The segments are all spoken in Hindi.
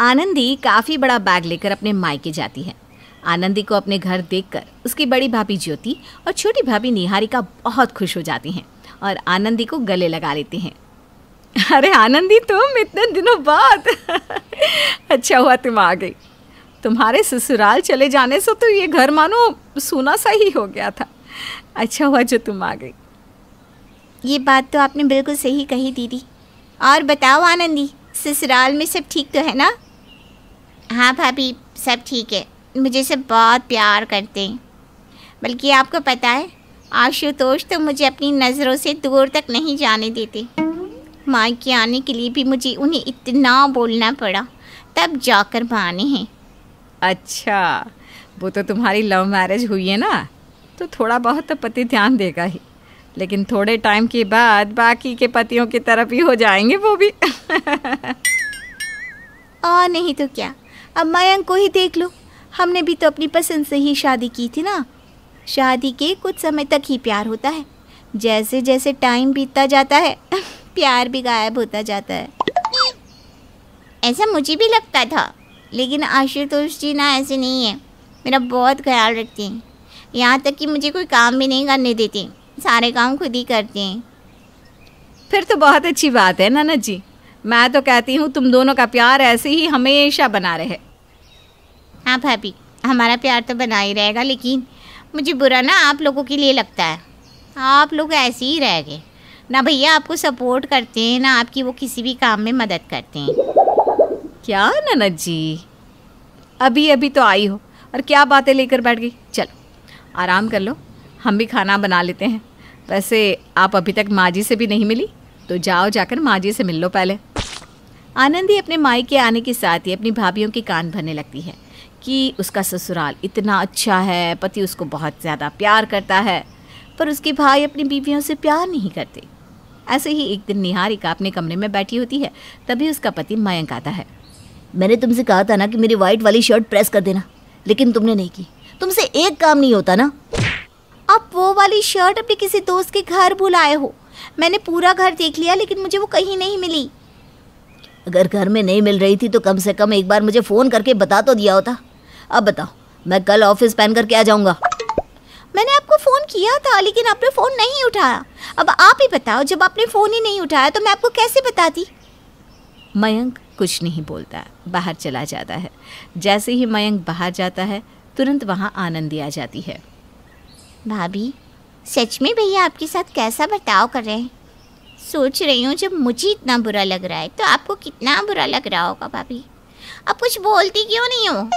आनंदी काफ़ी बड़ा बैग लेकर अपने मायके जाती है आनंदी को अपने घर देखकर उसकी बड़ी भाभी ज्योति और छोटी भाभी निहारिका बहुत खुश हो जाती हैं और आनंदी को गले लगा लेती हैं अरे आनंदी तुम इतने दिनों बाद अच्छा हुआ तुम आ गई तुम्हारे ससुराल चले जाने से तो ये घर मानो सोना सा ही हो गया था अच्छा हुआ जो तुम आ गई ये बात तो आपने बिल्कुल सही कही दीदी और बताओ आनंदी ससुराल में सब ठीक तो है ना हाँ भाभी सब ठीक है मुझे सब बहुत प्यार करते हैं बल्कि आपको पता है आशुतोष तो मुझे अपनी नज़रों से दूर तक नहीं जाने देते माँ के आने के लिए भी मुझे उन्हें इतना बोलना पड़ा तब जाकर माने हैं अच्छा वो तो तुम्हारी लव मैरिज हुई है ना तो थोड़ा बहुत तो पति ध्यान देगा ही लेकिन थोड़े टाइम के बाद बाकी के पतियों की तरफ ही हो जाएंगे वो भी और नहीं तो क्या अब मयंक को ही देख लो हमने भी तो अपनी पसंद से ही शादी की थी ना शादी के कुछ समय तक ही प्यार होता है जैसे जैसे टाइम बीतता जाता है प्यार भी गायब होता जाता है ऐसा मुझे भी लगता था लेकिन आशुतोष जी ना ऐसे नहीं है मेरा बहुत ख्याल रखते हैं यहाँ तक कि मुझे कोई काम भी नहीं करने देते सारे काम खुद ही करते हैं फिर तो बहुत अच्छी बात है नाना जी मैं तो कहती हूँ तुम दोनों का प्यार ऐसे ही हमेशा बना रहे हाँ भाभी हमारा प्यार तो बना ही रहेगा लेकिन मुझे बुरा ना आप लोगों के लिए लगता है आप लोग ऐसे ही रह गए ना भैया आपको सपोर्ट करते हैं ना आपकी वो किसी भी काम में मदद करते हैं क्या ननद जी अभी अभी तो आई हो और क्या बातें लेकर बैठ गई चलो आराम कर लो हम भी खाना बना लेते हैं वैसे आप अभी तक माँ जी से भी नहीं मिली तो जाओ जाकर माँ जी से मिल लो पहले आनंदी अपने माई के आने के साथ ही अपनी भाभीियों के कान भरने लगती है कि उसका ससुराल इतना अच्छा है पति उसको बहुत ज़्यादा प्यार करता है पर उसके भाई अपनी बीवियों से प्यार नहीं करते ऐसे ही एक दिन निहारिका अपने कमरे में बैठी होती है तभी उसका पति मयंक आता है मैंने तुमसे कहा था ना कि मेरी वाइट वाली शर्ट प्रेस कर देना लेकिन तुमने नहीं की तुमसे एक काम नहीं होता ना अब वो वाली शर्ट अपने किसी दोस्त के घर बुलाए हो मैंने पूरा घर देख लिया लेकिन मुझे वो कहीं नहीं मिली अगर घर में नहीं मिल रही थी तो कम से कम एक बार मुझे फ़ोन करके बता तो दिया होता अब बताओ मैं कल ऑफिस पहन कर आ जाऊँगा मैंने आपको फ़ोन किया था लेकिन आपने फ़ोन नहीं उठाया अब आप ही बताओ जब आपने फ़ोन ही नहीं उठाया तो मैं आपको कैसे बताती मयंक कुछ नहीं बोलता बाहर चला जाता है जैसे ही मयंक बाहर जाता है तुरंत वहाँ आनंदी आ जाती है भाभी सच में भैया आपके साथ कैसा बर्ताव कर रहे हैं सोच रही हूँ जब मुझे इतना बुरा लग रहा है तो आपको कितना बुरा लग रहा होगा भाभी आप कुछ बोलती क्यों नहीं हो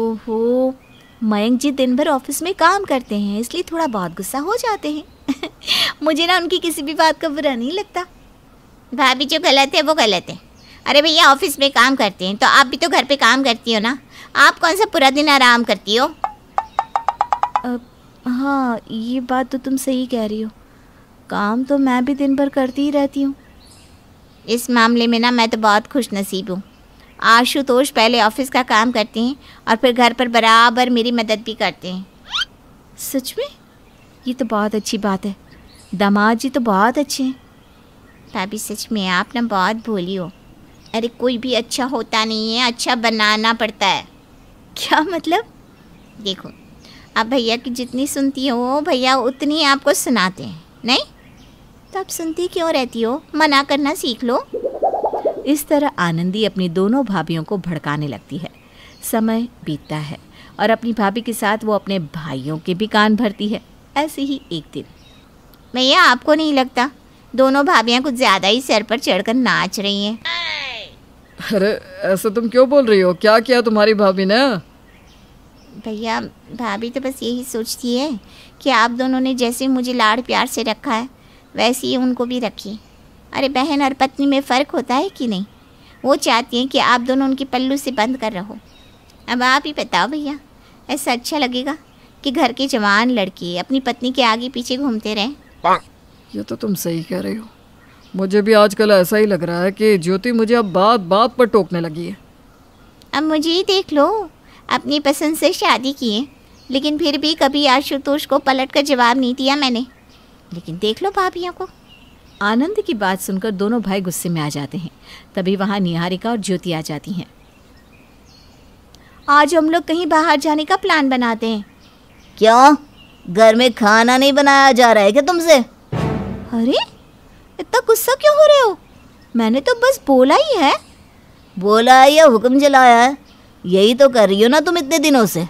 ओहो मयंक जी दिन भर ऑफिस में काम करते हैं इसलिए थोड़ा बहुत गुस्सा हो जाते हैं मुझे ना उनकी किसी भी बात का बुरा नहीं लगता भाभी जो गलत है वो गलत है अरे भैया ऑफिस में काम करते हैं तो आप भी तो घर पे काम करती हो ना आप कौन सा पूरा दिन आराम करती हो आ, हाँ ये बात तो तुम सही कह रही हो काम तो मैं भी दिन भर करती ही रहती हूँ इस मामले में ना मैं तो बहुत खुश नसीब हूँ आशुतोष पहले ऑफिस का काम करते हैं और फिर घर पर बराबर मेरी मदद भी करते हैं सच में ये तो बहुत अच्छी बात है दामाद जी तो बहुत अच्छे हैं भाभी सच में आप ना बहुत भोली हो अरे कोई भी अच्छा होता नहीं है अच्छा बनाना पड़ता है क्या मतलब देखो आप भैया की जितनी सुनती हो भैया उतनी आपको सुनाते हैं नहीं तो आप सुनती क्यों रहती हो मना करना सीख लो इस तरह आनंदी अपनी दोनों भाभीियों को भड़काने लगती है समय बीतता है और अपनी भाभी के साथ वो अपने भाइयों के भी कान भरती है ऐसे ही एक दिन भैया आपको नहीं लगता दोनों भाभी कुछ ज़्यादा ही सर पर चढ़कर नाच रही हैं अरे ऐसा तुम क्यों बोल रही हो क्या किया तुम्हारी भाभी ने भैया भाभी तो बस यही सोचती है कि आप दोनों ने जैसे मुझे लाड़ प्यार से रखा है वैसे ही उनको भी रखिए अरे बहन और पत्नी में फ़र्क होता है कि नहीं वो चाहती हैं कि आप दोनों उनके पल्लू से बंद कर रहो अब आप ही बताओ भैया ऐसा अच्छा लगेगा कि घर के जवान लड़के अपनी पत्नी के आगे पीछे घूमते रहें ये तो तुम सही कह रही हो मुझे भी आजकल ऐसा ही लग रहा है कि ज्योति मुझे अब बात बात पर टोकने लगी है अब मुझे ही देख लो अपनी पसंद से शादी किए लेकिन फिर भी कभी आशुतोष को पलट कर जवाब नहीं दिया मैंने लेकिन देख लो भाभी को आनंद की बात सुनकर दोनों भाई गुस्से में आ जाते हैं तभी वहाँ निहारिका और ज्योति आ जाती हैं आज हम लोग कहीं बाहर जाने का प्लान बनाते हैं क्यों घर में खाना नहीं बनाया जा रहा है क्या तुमसे अरे इतना गुस्सा क्यों हो रहे हो मैंने तो बस बोला ही है बोला है या हुक्म चलाया है यही तो कर रही हो ना तुम इतने दिनों से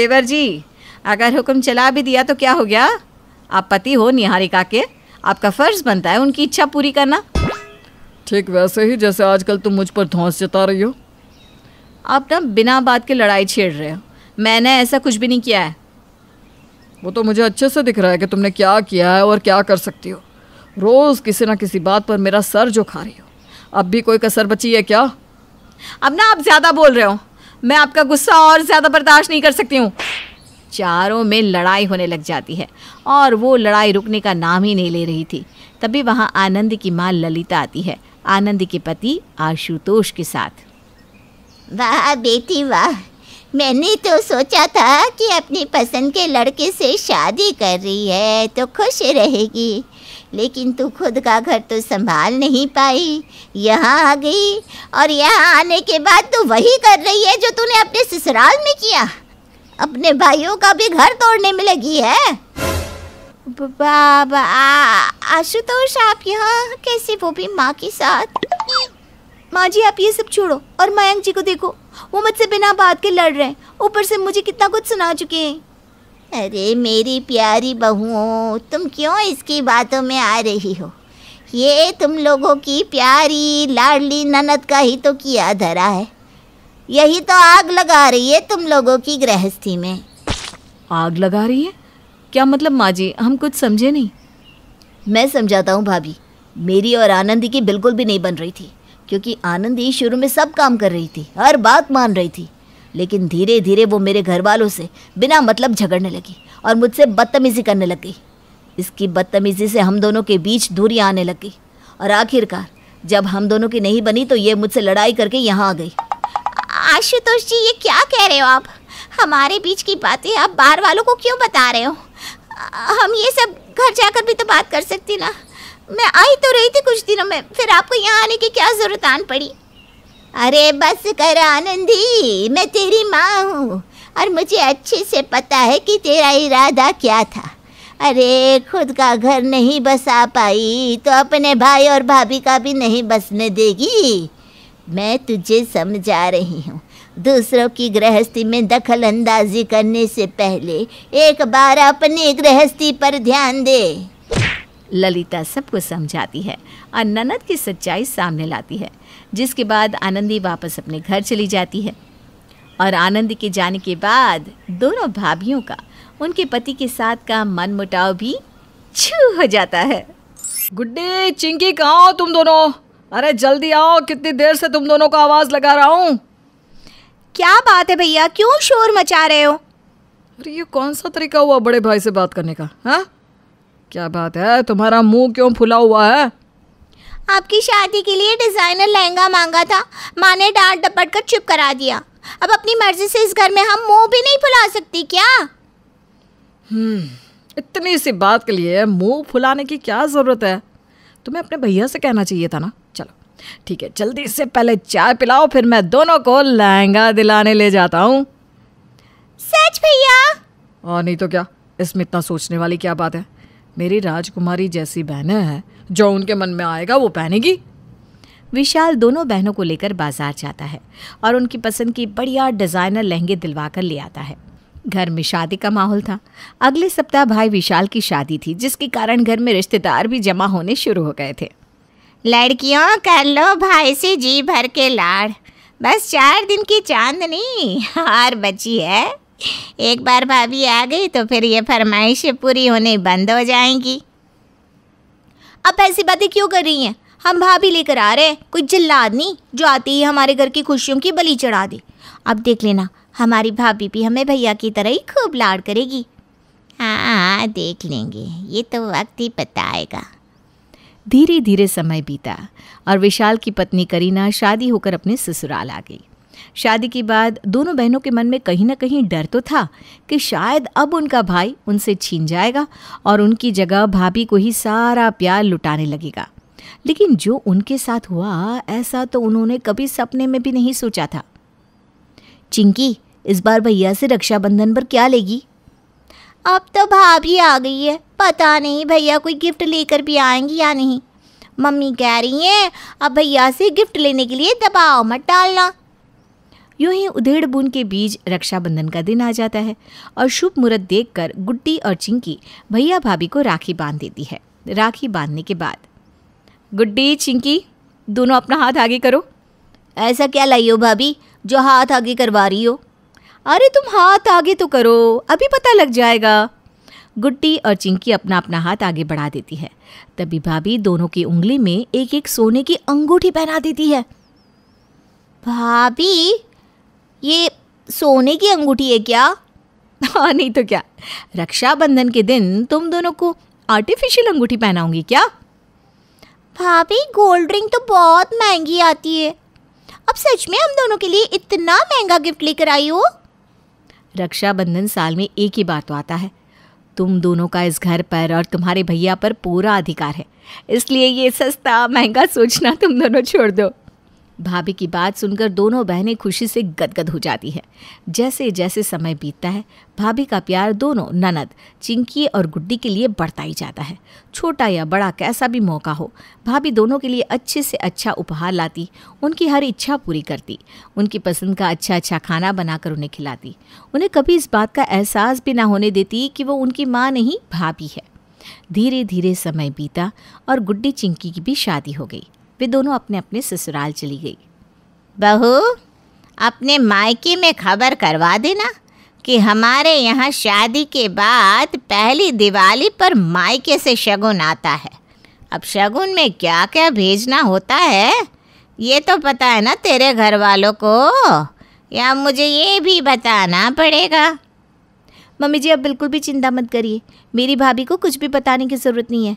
देवर जी अगर हुक्म चला भी दिया तो क्या हो गया आप पति हो निहारिका के आपका फर्ज बनता है उनकी इच्छा पूरी करना ठीक वैसे ही जैसे आजकल तुम मुझ पर धौंस जता रही हो आप ना बिना बात के लड़ाई छेड़ रहे हो मैंने ऐसा कुछ भी नहीं किया है वो तो मुझे अच्छे से दिख रहा है कि तुमने क्या किया है और क्या कर सकती हो रोज़ किसी ना किसी बात पर मेरा सर जो खा रही हो अब भी कोई कसर बची है क्या अब ना आप ज़्यादा बोल रहे हो मैं आपका गुस्सा और ज़्यादा बर्दाश्त नहीं कर सकती हूँ चारों में लड़ाई होने लग जाती है और वो लड़ाई रुकने का नाम ही नहीं ले रही थी तभी वहाँ आनंद की माँ ललिता आती है आनंद के पति आशुतोष के साथ वाह बेटी वाह मैंने तो सोचा था कि अपनी पसंद के लड़के से शादी कर रही है तो खुश रहेगी लेकिन तू खुद का घर तो संभाल नहीं पाई यहाँ आ गई और यहाँ आने के बाद तू वही कर रही है जो तूने अपने ससुराल में किया अपने भाइयों का भी घर तोड़ने में लगी है बाबा आशुतोष आप यहाँ कैसे वो भी माँ के साथ माँ जी आप ये सब छोड़ो और मयंक जी को देखो वो मुझसे बिना बात के लड़ रहे हैं ऊपर से मुझे कितना कुछ सुना चुके हैं अरे मेरी प्यारी बहुओं तुम क्यों इसकी बातों में आ रही हो ये तुम लोगों की प्यारी लाडली ननद का ही तो किया धरा है यही तो आग लगा रही है तुम लोगों की गृहस्थी में आग लगा रही है क्या मतलब माँ जी हम कुछ समझे नहीं मैं समझाता हूँ भाभी मेरी और आनंदी की बिल्कुल भी नहीं बन रही थी क्योंकि आनंदी शुरू में सब काम कर रही थी हर बात मान रही थी लेकिन धीरे धीरे वो मेरे घर वालों से बिना मतलब झगड़ने लगी और मुझसे बदतमीज़ी करने लग गई इसकी बदतमीज़ी से हम दोनों के बीच दूरी आने लग गई और आखिरकार जब हम दोनों की नहीं बनी तो ये मुझसे लड़ाई करके यहाँ आ गई आशुतोष जी ये क्या कह रहे हो आप हमारे बीच की बातें आप बाहर वालों को क्यों बता रहे हो हम ये सब घर जाकर भी तो बात कर सकती ना मैं आई तो रही थी कुछ दिनों में फिर आपको यहाँ आने की क्या ज़रूरत आन पड़ी अरे बस कर आनंदी मैं तेरी माँ हूँ और मुझे अच्छे से पता है कि तेरा इरादा क्या था अरे खुद का घर नहीं बसा पाई तो अपने भाई और भाभी का भी नहीं बसने देगी मैं तुझे समझा रही हूँ दूसरों की गृहस्थी में दखल अंदाजी करने से पहले एक बार अपनी गृहस्थी पर ध्यान दे ललिता सबको समझाती है और ननद की सच्चाई सामने लाती है जिसके बाद आनंदी वापस अपने घर चली जाती है और आनंद के जाने के बाद दोनों भाभियों का उनके पति के साथ का मन मुटाव भी छू हो जाता है गुड्डे चिंकी कहाँ हो तुम दोनों अरे जल्दी आओ कितनी देर से तुम दोनों को आवाज़ लगा रहा हूँ क्या बात है भैया क्यों शोर मचा रहे हो अरे ये कौन सा तरीका हुआ बड़े भाई से बात करने का हा? क्या बात है तुम्हारा मुंह क्यों फुला हुआ है आपकी शादी के लिए डिज़ाइनर लहंगा मांगा था माँ ने डांट डपट कर चुप करा दिया अब अपनी मर्जी से इस घर में हम मुंह भी नहीं फुला सकती क्या हम्म, इतनी सी बात के लिए मुंह फुलाने की क्या ज़रूरत है तुम्हें अपने भैया से कहना चाहिए था ना ठीक है जल्दी से पहले चाय पिलाओ फिर मैं दोनों को लहंगा दिलाने ले जाता हूँ सच भैया और नहीं तो क्या इसमें इतना सोचने वाली क्या बात है मेरी राजकुमारी जैसी बहनें हैं जो उनके मन में आएगा वो पहनेगी विशाल दोनों बहनों को लेकर बाजार जाता है और उनकी पसंद की बढ़िया डिज़ाइनर लहंगे दिलवा कर ले आता है घर में शादी का माहौल था अगले सप्ताह भाई विशाल की शादी थी जिसके कारण घर में रिश्तेदार भी जमा होने शुरू हो गए थे लड़कियों कर लो भाई से जी भर के लाड़ बस चार दिन की चांदनी और बची है एक बार भाभी आ गई तो फिर ये फरमाइशें पूरी होने बंद हो जाएंगी अब ऐसी बातें क्यों कर रही हैं हम भाभी लेकर आ रहे हैं कुछ जिल्ला आदमी जो आती ही हमारे घर की खुशियों की बलि चढ़ा दे अब देख लेना हमारी भाभी भी हमें भैया की तरह ही खूब लाड़ करेगी हाँ हाँ देख लेंगे ये तो वक्त ही बताएगा धीरे धीरे समय बीता और विशाल की पत्नी करीना शादी होकर अपने ससुराल आ गई शादी के बाद दोनों बहनों के मन में कहीं ना कहीं डर तो था कि शायद अब उनका भाई उनसे छीन जाएगा और उनकी जगह भाभी को ही सारा प्यार लुटाने लगेगा लेकिन जो उनके साथ हुआ ऐसा तो उन्होंने कभी सपने में भी नहीं सोचा था चिंकी इस बार भैया से रक्षाबंधन पर क्या लेगी अब तो भाभी आ गई है पता नहीं भैया कोई गिफ्ट लेकर भी आएंगी या नहीं मम्मी कह रही हैं अब भैया से गिफ्ट लेने के लिए दबाव मत डालना यूं ही उधेड़ बुन के बीज रक्षाबंधन का दिन आ जाता है और शुभ मुहूर्त देखकर गुड्डी और चिंकी भैया भाभी को राखी बांध देती है राखी बांधने के बाद गुड्डी चिंकी दोनों अपना हाथ आगे करो ऐसा क्या लाइयो भाभी जो हाथ आगे करवा रही हो अरे तुम हाथ आगे तो करो अभी पता लग जाएगा गुट्टी और चिंकी अपना अपना हाथ आगे बढ़ा देती है तभी भाभी दोनों की उंगली में एक एक सोने की अंगूठी पहना देती है भाभी ये सोने की अंगूठी है क्या हाँ नहीं तो क्या रक्षाबंधन के दिन तुम दोनों को आर्टिफिशियल अंगूठी पहनाऊंगी क्या भाभी गोल्ड रिंग तो बहुत महंगी आती है अब सच में हम दोनों के लिए इतना महंगा गिफ्ट लेकर आई हो रक्षाबंधन साल में एक ही बार तो आता है तुम दोनों का इस घर पर और तुम्हारे भैया पर पूरा अधिकार है इसलिए ये सस्ता महंगा सोचना तुम दोनों छोड़ दो भाभी की बात सुनकर दोनों बहनें खुशी से गदगद हो जाती हैं जैसे जैसे समय बीतता है भाभी का प्यार दोनों ननद चिंकी और गुड्डी के लिए बढ़ता ही जाता है छोटा या बड़ा कैसा भी मौका हो भाभी दोनों के लिए अच्छे से अच्छा उपहार लाती उनकी हर इच्छा पूरी करती उनकी पसंद का अच्छा अच्छा खाना बनाकर उन्हें खिलाती उन्हें कभी इस बात का एहसास भी ना होने देती कि वो उनकी माँ नहीं भाभी है धीरे धीरे समय बीता और गुड्डी चिंकी की भी शादी हो गई वे दोनों अपने अपने ससुराल चली गई बहू अपने मायके में खबर करवा देना कि हमारे यहाँ शादी के बाद पहली दिवाली पर मायके से शगुन आता है अब शगुन में क्या क्या भेजना होता है ये तो पता है ना तेरे घर वालों को या मुझे ये भी बताना पड़ेगा मम्मी जी आप बिल्कुल भी चिंता मत करिए मेरी भाभी को कुछ भी बताने की ज़रूरत नहीं है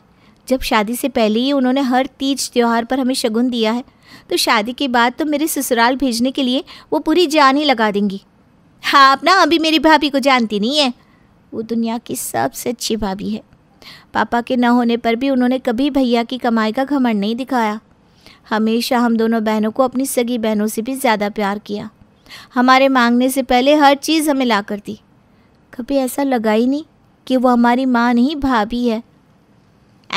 जब शादी से पहले ही उन्होंने हर तीज त्यौहार पर हमें शगुन दिया है तो शादी के बाद तो मेरे ससुराल भेजने के लिए वो पूरी जान ही लगा देंगी हाँ आप ना अभी मेरी भाभी को जानती नहीं है वो दुनिया की सबसे अच्छी भाभी है पापा के न होने पर भी उन्होंने कभी भैया की कमाई का घमंड नहीं दिखाया हमेशा हम दोनों बहनों को अपनी सगी बहनों से भी ज़्यादा प्यार किया हमारे मांगने से पहले हर चीज़ हमें ला कर दी कभी ऐसा लगा ही नहीं कि वो हमारी माँ नहीं भाभी है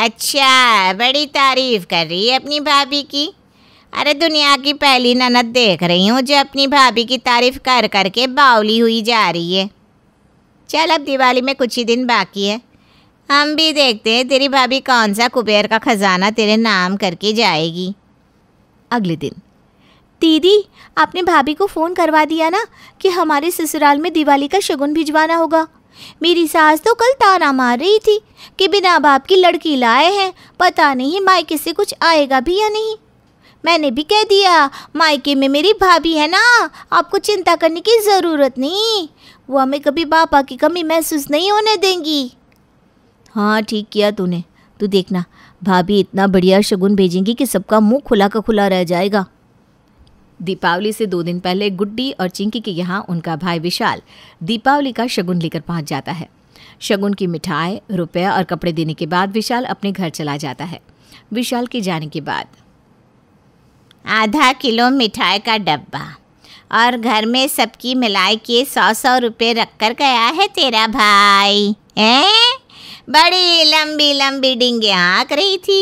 अच्छा बड़ी तारीफ कर रही है अपनी भाभी की अरे दुनिया की पहली ननद देख रही हूँ जो अपनी भाभी की तारीफ कर कर के बावली हुई जा रही है चल अब दिवाली में कुछ ही दिन बाकी है हम भी देखते हैं तेरी भाभी कौन सा कुबेर का ख़जाना तेरे नाम करके जाएगी अगले दिन दीदी आपने भाभी को फ़ोन करवा दिया ना कि हमारे ससुराल में दिवाली का शगुन भिजवाना होगा मेरी सास तो कल ताना मार रही थी कि बिना बाप की लड़की लाए हैं पता नहीं मायके से कुछ आएगा भी या नहीं मैंने भी कह दिया मायके में मेरी भाभी है ना आपको चिंता करने की ज़रूरत नहीं वो हमें कभी पापा की कमी महसूस नहीं होने देंगी हाँ ठीक किया तूने तू देखना भाभी इतना बढ़िया शगुन भेजेंगी कि सबका मुंह खुला का खुला रह जाएगा दीपावली से दो दिन पहले गुड्डी और चिंकी के यहाँ उनका भाई विशाल दीपावली का शगुन लेकर पहुँच जाता है शगुन की मिठाई रुपया और कपड़े देने के बाद विशाल अपने घर चला जाता है विशाल के जाने के बाद आधा किलो मिठाई का डब्बा और घर में सबकी मिलाई के सौ सौ रुपये रख कर गया है तेरा भाई हैं बड़ी लंबी लंबी डिंगे आँक रही थी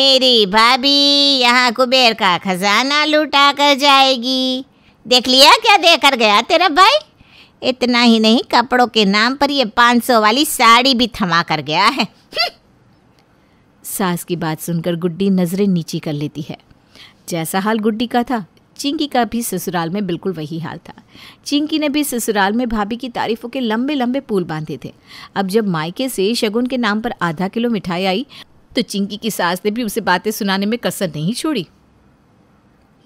मेरी भाभी यहाँ कुबेर का खजाना लुटा कर जाएगी देख लिया क्या देकर गया तेरा भाई इतना ही नहीं कपड़ों के नाम पर यह पांच सौ वाली साड़ी भी थमा कर गया है हम्म। सास की बात सुनकर गुड्डी नज़रें नीची कर लेती है जैसा हाल गुड्डी का था चिंकी का भी ससुराल में बिल्कुल वही हाल था चिंकी ने भी ससुराल में भाभी की तारीफों के लंबे लंबे पुल बांधे थे अब जब मायके से शगुन के नाम पर आधा किलो मिठाई आई तो चिंकी की सास ने भी उसे बातें सुनाने में कसर नहीं छोड़ी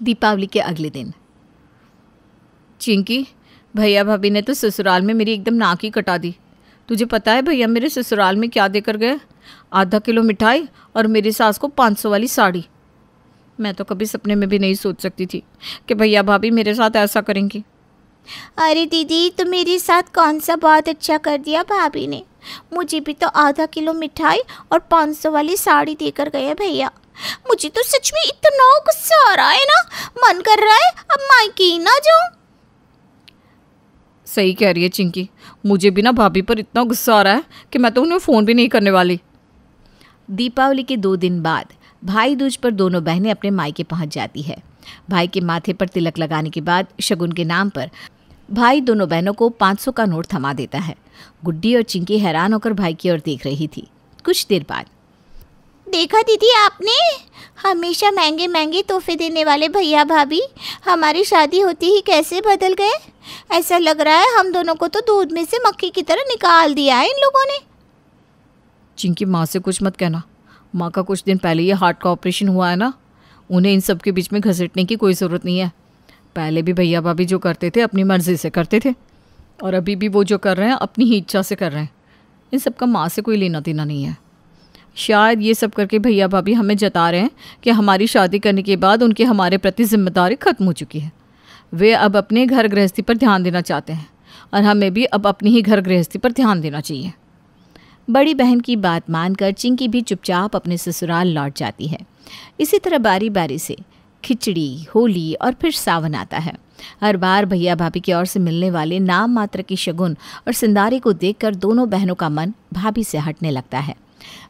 दीपावली के अगले दिन चिंकी भैया भाभी ने तो ससुराल में मेरी एकदम नाक ही कटा दी तुझे पता है भैया मेरे ससुराल में क्या देकर गए आधा किलो मिठाई और मेरी सास को पाँच सौ वाली साड़ी मैं तो कभी सपने में भी नहीं सोच सकती थी कि भैया भाभी मेरे साथ ऐसा करेंगी अरे दीदी तो मेरे साथ कौन सा बहुत अच्छा कर दिया भाभी ने मुझे भी तो आधा किलो मिठाई और पाँच सौ वाली साड़ी देकर गए भैया मुझे तो सच में इतना गुस्सा आ रहा है ना मन कर रहा है अब मायके ही ना जाऊँ सही कह रही है चिंकी मुझे भी ना भाभी पर इतना गुस्सा आ रहा है कि मैं तो उन्हें फ़ोन भी नहीं करने वाली दीपावली के दो दिन बाद भाई दूज पर दोनों बहनें अपने मायके पहुंच जाती है भाई के माथे पर तिलक लगाने के बाद शगुन के नाम पर भाई दोनों बहनों को 500 का नोट थमा देता है गुड्डी और चिंकी हैरान होकर भाई की ओर देख रही थी कुछ देर बाद देखा दीदी आपने हमेशा महंगे महंगे तोहफे देने वाले भैया भाभी हमारी शादी होती ही कैसे बदल गए ऐसा लग रहा है हम दोनों को तो दूध में से मक्खी की तरह निकाल दिया है इन लोगों ने चिंकी माँ से कुछ मत कहना माँ का कुछ दिन पहले ये हार्ट का ऑपरेशन हुआ है ना उन्हें इन सब के बीच में घसीटने की कोई ज़रूरत नहीं है पहले भी भैया भाभी जो करते थे अपनी मर्ज़ी से करते थे और अभी भी वो जो कर रहे हैं अपनी ही इच्छा से कर रहे हैं इन सब का माँ से कोई लेना देना नहीं है शायद ये सब करके भैया भाभी हमें जता रहे हैं कि हमारी शादी करने के बाद उनकी हमारे प्रति जिम्मेदारी खत्म हो चुकी है वे अब अपने घर गृहस्थी पर ध्यान देना चाहते हैं और हमें भी अब अपनी ही घर गृहस्थी पर ध्यान देना चाहिए बड़ी बहन की बात मानकर चिंकी भी चुपचाप अपने ससुराल लौट जाती है इसी तरह बारी बारी से खिचड़ी होली और फिर सावन आता है हर बार भैया भाभी की ओर से मिलने वाले नाम मात्र की शगुन और सिंदारी को देखकर दोनों बहनों का मन भाभी से हटने लगता है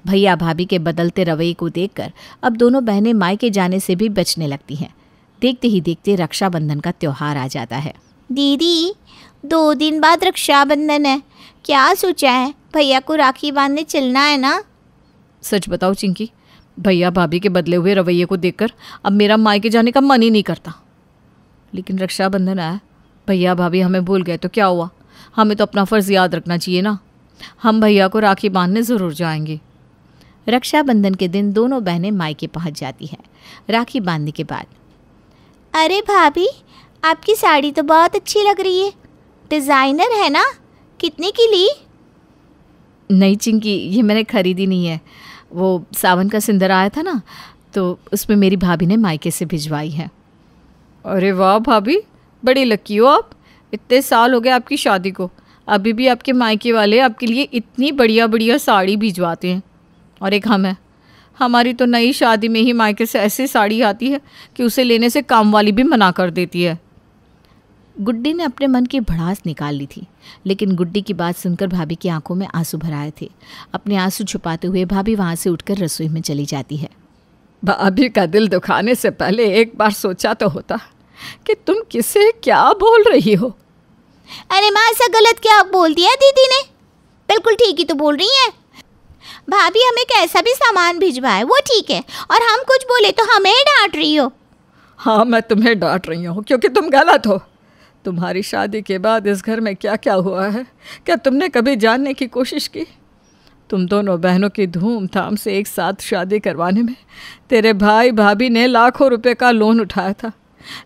भैया भाभी के बदलते रवैये को देखकर अब दोनों बहनें मायके जाने से भी बचने लगती हैं देखते ही देखते रक्षाबंधन का त्यौहार आ जाता है दीदी दो दिन बाद रक्षाबंधन है क्या सोचा है भैया को राखी बांधने चलना है ना सच बताओ चिंकी भैया भाभी के बदले हुए रवैये को देखकर अब मेरा मायके जाने का मन ही नहीं करता लेकिन रक्षाबंधन आया भैया भाभी हमें भूल गए तो क्या हुआ हमें तो अपना फ़र्ज़ याद रखना चाहिए ना हम भैया को राखी बांधने ज़रूर जाएंगे रक्षाबंधन के दिन दोनों बहनें मायके पहुंच जाती हैं राखी बांधने के बाद अरे भाभी आपकी साड़ी तो बहुत अच्छी लग रही है डिज़ाइनर है ना कितने की ली नहीं चिंकी ये मैंने खरीदी नहीं है वो सावन का सिंदर आया था ना तो उसमें मेरी भाभी ने मायके से भिजवाई है अरे वाह भाभी बड़ी लकी हो आप इतने साल हो गए आपकी शादी को अभी भी आपके मायके वाले आपके लिए इतनी बढ़िया बढ़िया साड़ी भिजवाते हैं और एक हम है हमारी तो नई शादी में ही मायके से ऐसी साड़ी आती है कि उसे लेने से काम वाली भी मना कर देती है गुड्डी ने अपने मन की भड़ास निकाल ली थी लेकिन गुड्डी की बात सुनकर भाभी की आंखों में आंसू भराए थे अपने आंसू छुपाते हुए भाभी वहाँ से उठकर रसोई में चली जाती है भाभी का दिल दुखाने से पहले एक बार सोचा तो होता कि तुम किसे क्या बोल रही हो अरे माँ ऐसा गलत क्या बोल दिया दीदी ने बिल्कुल ठीक ही तो बोल रही हैं भाभी हमें कैसा भी सामान भिजवा है वो ठीक है और हम कुछ बोले तो हमें डांट रही हो हाँ मैं तुम्हें डांट रही हूँ क्योंकि तुम गलत हो तुम्हारी शादी के बाद इस घर में क्या क्या हुआ है क्या तुमने कभी जानने की कोशिश की तुम दोनों बहनों की धूमधाम से एक साथ शादी करवाने में तेरे भाई भाभी ने लाखों रुपए का लोन उठाया था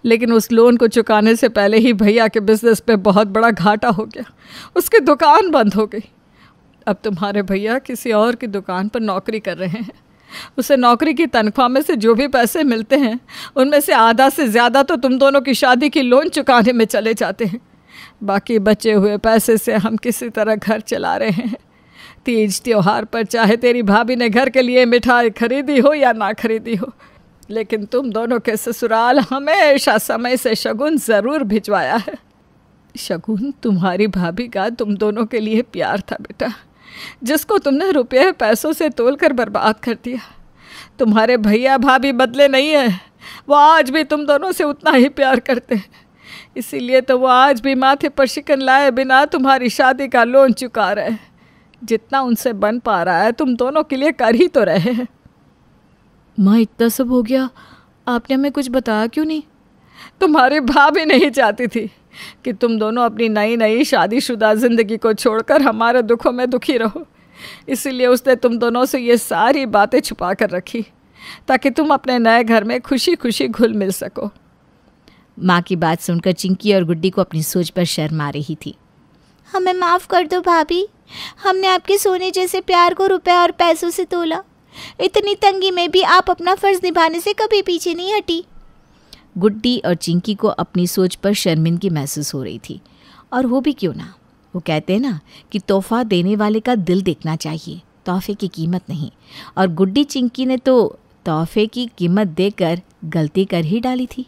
लेकिन उस लोन को चुकाने से पहले ही भैया के बिज़नेस पे बहुत बड़ा घाटा हो गया उसकी दुकान बंद हो गई अब तुम्हारे भैया किसी और की दुकान पर नौकरी कर रहे हैं उसे नौकरी की तनख्वाह में से जो भी पैसे मिलते हैं उनमें से आधा से ज़्यादा तो तुम दोनों की शादी की लोन चुकाने में चले जाते हैं बाकी बचे हुए पैसे से हम किसी तरह घर चला रहे हैं तीज त्यौहार पर चाहे तेरी भाभी ने घर के लिए मिठाई खरीदी हो या ना खरीदी हो लेकिन तुम दोनों के ससुराल हमेशा समय से शगुन ज़रूर भिजवाया है शगुन तुम्हारी भाभी का तुम दोनों के लिए प्यार था बेटा जिसको तुमने रुपये पैसों से तोल कर बर्बाद कर दिया तुम्हारे भैया भाभी बदले नहीं है वो आज भी तुम दोनों से उतना ही प्यार करते हैं इसीलिए तो वो आज भी माथे पर शिकन लाए बिना तुम्हारी शादी का लोन चुका रहे जितना उनसे बन पा रहा है तुम दोनों के लिए कर ही तो रहे हैं माँ इतना सब हो गया आपने हमें कुछ बताया क्यों नहीं तुम्हारी भाभी नहीं चाहती थी कि तुम दोनों अपनी नई नई शादीशुदा ज़िंदगी को छोड़कर हमारे दुखों में दुखी रहो इसीलिए उसने तुम दोनों से ये सारी बातें छुपा कर रखी ताकि तुम अपने नए घर में खुशी खुशी घुल मिल सको माँ की बात सुनकर चिंकी और गुड्डी को अपनी सोच पर शर्म आ रही थी हमें माफ़ कर दो भाभी हमने आपके सोने जैसे प्यार को रुपए और पैसों से तोला इतनी तंगी में भी आप अपना फ़र्ज निभाने से कभी पीछे नहीं हटी गुड्डी और चिंकी को अपनी सोच पर शर्मिंदगी महसूस हो रही थी और वो भी क्यों ना वो कहते हैं ना कि तोहफा देने वाले का दिल देखना चाहिए तोहफे की कीमत नहीं और गुड्डी चिंकी ने तो तोहफे की कीमत देकर गलती कर ही डाली थी